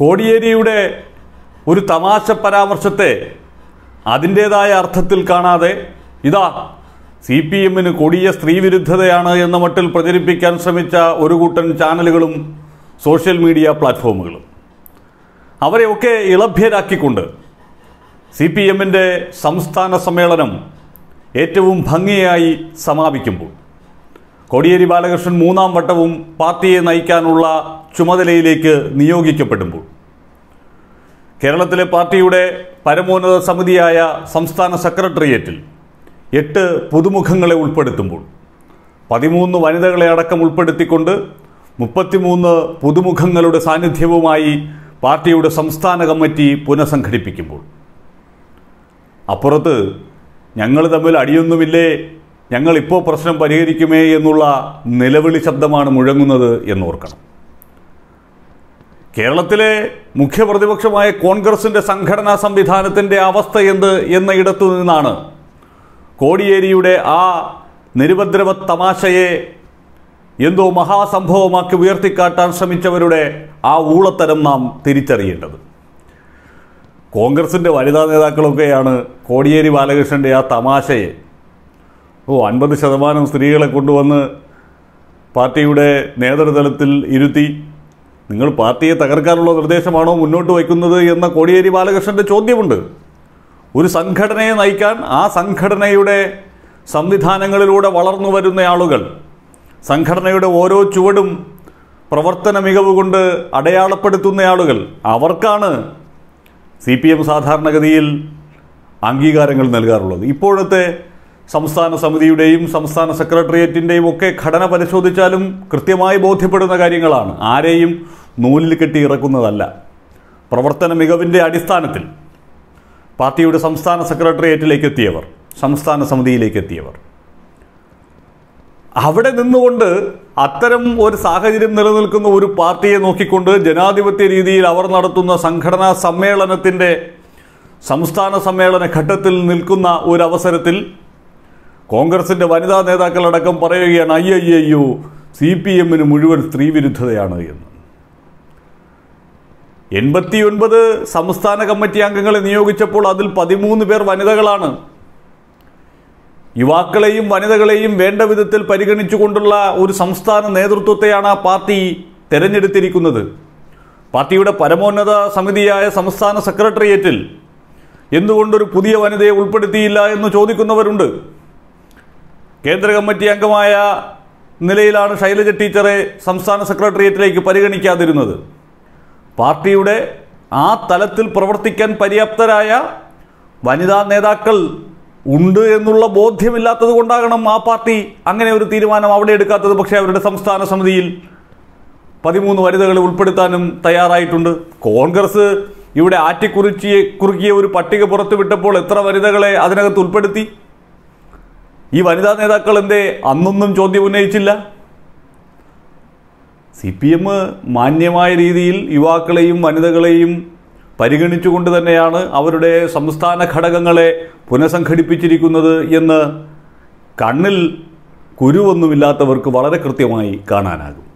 കോടിയേരിയുടെ ഒരു തമാശ പരാമർശത്തെ അതിൻ്റെതായ അർത്ഥത്തിൽ കാണാതെ ഇതാ സി പി എമ്മിന് കൊടിയ സ്ത്രീവിരുദ്ധതയാണ് എന്ന മട്ടിൽ പ്രചരിപ്പിക്കാൻ ശ്രമിച്ച ഒരു കൂട്ടൻ ചാനലുകളും സോഷ്യൽ മീഡിയ പ്ലാറ്റ്ഫോമുകളും അവരെയൊക്കെ ഇളഭ്യരാക്കിക്കൊണ്ട് സി പി എമ്മിൻ്റെ സംസ്ഥാന സമ്മേളനം ഏറ്റവും ഭംഗിയായി സമാപിക്കുമ്പോൾ കോടിയേരി ബാലകൃഷ്ണൻ മൂന്നാം വട്ടവും പാർട്ടിയെ നയിക്കാനുള്ള ചുമതലയിലേക്ക് നിയോഗിക്കപ്പെടുമ്പോൾ കേരളത്തിലെ പാർട്ടിയുടെ പരമോന്നത സമിതിയായ സംസ്ഥാന സെക്രട്ടേറിയറ്റിൽ എട്ട് പുതുമുഖങ്ങളെ ഉൾപ്പെടുത്തുമ്പോൾ പതിമൂന്ന് വനിതകളെ അടക്കം ഉൾപ്പെടുത്തിക്കൊണ്ട് മുപ്പത്തിമൂന്ന് പുതുമുഖങ്ങളുടെ സാന്നിധ്യവുമായി പാർട്ടിയുടെ സംസ്ഥാന കമ്മിറ്റി പുനഃസംഘടിപ്പിക്കുമ്പോൾ അപ്പുറത്ത് ഞങ്ങൾ തമ്മിൽ അടിയൊന്നുമില്ലേ ഞങ്ങളിപ്പോൾ പ്രശ്നം പരിഹരിക്കുമേ എന്നുള്ള നിലവിളി ശബ്ദമാണ് മുഴങ്ങുന്നത് എന്നോർക്കണം കേരളത്തിലെ മുഖ്യപ്രതിപക്ഷമായ കോൺഗ്രസിൻ്റെ സംഘടനാ സംവിധാനത്തിൻ്റെ അവസ്ഥ എന്ത് ഇടത്തു നിന്നാണ് കോടിയേരിയുടെ ആ നിരുപദ്രവ തമാശയെ എന്തോ മഹാസംഭവമാക്കി ഉയർത്തിക്കാട്ടാൻ ശ്രമിച്ചവരുടെ ആ ഊളത്തരം നാം തിരിച്ചറിയേണ്ടത് കോൺഗ്രസിൻ്റെ വനിതാ നേതാക്കളൊക്കെയാണ് കോടിയേരി ബാലകൃഷ്ണൻ്റെ ആ തമാശയെ ഓ അൻപത് ശതമാനം സ്ത്രീകളെ കൊണ്ടുവന്ന് പാർട്ടിയുടെ നേതൃതലത്തിൽ ഇരുത്തി നിങ്ങൾ പാർട്ടിയെ തകർക്കാനുള്ള നിർദ്ദേശമാണോ മുന്നോട്ട് വയ്ക്കുന്നത് എന്ന കോടിയേരി ബാലകൃഷ്ണൻ്റെ ചോദ്യമുണ്ട് ഒരു സംഘടനയെ നയിക്കാൻ ആ സംഘടനയുടെ സംവിധാനങ്ങളിലൂടെ വളർന്നു വരുന്ന ആളുകൾ സംഘടനയുടെ ഓരോ ചുവടും പ്രവർത്തന മികവ് കൊണ്ട് അടയാളപ്പെടുത്തുന്ന ആളുകൾ അവർക്കാണ് സി പി എം സാധാരണഗതിയിൽ അംഗീകാരങ്ങൾ നൽകാറുള്ളത് ഇപ്പോഴത്തെ സംസ്ഥാന സമിതിയുടെയും സംസ്ഥാന സെക്രട്ടേറിയറ്റിൻ്റെയും ഒക്കെ ഘടന പരിശോധിച്ചാലും കൃത്യമായി ബോധ്യപ്പെടുന്ന കാര്യങ്ങളാണ് ആരെയും നൂലിൽ കെട്ടി ഇറക്കുന്നതല്ല പ്രവർത്തന മികവിൻ്റെ അടിസ്ഥാനത്തിൽ പാർട്ടിയുടെ സംസ്ഥാന സെക്രട്ടേറിയറ്റിലേക്ക് എത്തിയവർ സംസ്ഥാന സമിതിയിലേക്ക് എത്തിയവർ അവിടെ നിന്നുകൊണ്ട് അത്തരം ഒരു സാഹചര്യം നിലനിൽക്കുന്ന ഒരു പാർട്ടിയെ നോക്കിക്കൊണ്ട് ജനാധിപത്യ രീതിയിൽ അവർ നടത്തുന്ന സംഘടനാ സമ്മേളനത്തിൻ്റെ സംസ്ഥാന സമ്മേളന ഘട്ടത്തിൽ നിൽക്കുന്ന ഒരു അവസരത്തിൽ കോൺഗ്രസിന്റെ വനിതാ നേതാക്കളടക്കം പറയുകയാണ് അയ്യയ്യോ സി പി എമ്മിന് മുഴുവൻ സ്ത്രീവിരുദ്ധതയാണ് എന്ന് എൺപത്തിയൊൻപത് സംസ്ഥാന കമ്മിറ്റി അംഗങ്ങളെ നിയോഗിച്ചപ്പോൾ അതിൽ പതിമൂന്ന് പേർ വനിതകളാണ് യുവാക്കളെയും വനിതകളെയും വേണ്ട വിധത്തിൽ പരിഗണിച്ചുകൊണ്ടുള്ള ഒരു സംസ്ഥാന നേതൃത്വത്തെയാണ് ആ പാർട്ടി തെരഞ്ഞെടുത്തിരിക്കുന്നത് പാർട്ടിയുടെ പരമോന്നത സമിതിയായ സംസ്ഥാന സെക്രട്ടേറിയറ്റിൽ എന്തുകൊണ്ടൊരു പുതിയ വനിതയെ ഉൾപ്പെടുത്തിയില്ല എന്ന് ചോദിക്കുന്നവരുണ്ട് കേന്ദ്ര കമ്മിറ്റി അംഗമായ നിലയിലാണ് ശൈലജ ടീച്ചറെ സംസ്ഥാന സെക്രട്ടേറിയറ്റിലേക്ക് പരിഗണിക്കാതിരുന്നത് പാർട്ടിയുടെ ആ തലത്തിൽ പ്രവർത്തിക്കാൻ പര്യാപ്തരായ വനിതാ നേതാക്കൾ ഉണ്ട് എന്നുള്ള ബോധ്യമില്ലാത്തത് കൊണ്ടാകണം ആ പാർട്ടി അങ്ങനെ ഒരു തീരുമാനം അവിടെ എടുക്കാത്തത് പക്ഷേ അവരുടെ സംസ്ഥാന സമിതിയിൽ പതിമൂന്ന് വനിതകളെ ഉൾപ്പെടുത്താനും തയ്യാറായിട്ടുണ്ട് കോൺഗ്രസ് ഇവിടെ ആറ്റിക്കുറിച്ച് കുറുക്കിയ ഒരു പട്ടിക പുറത്തുവിട്ടപ്പോൾ എത്ര വനിതകളെ അതിനകത്ത് ഉൾപ്പെടുത്തി ഈ വനിതാ നേതാക്കൾ എന്തേ അന്നൊന്നും ചോദ്യം ഉന്നയിച്ചില്ല സി പി എം മാന്യമായ രീതിയിൽ യുവാക്കളെയും വനിതകളെയും പരിഗണിച്ചുകൊണ്ട് തന്നെയാണ് അവരുടെ സംസ്ഥാന ഘടകങ്ങളെ പുനഃസംഘടിപ്പിച്ചിരിക്കുന്നത് എന്ന് കണ്ണിൽ കുരുവൊന്നുമില്ലാത്തവർക്ക് വളരെ കൃത്യമായി കാണാനാകും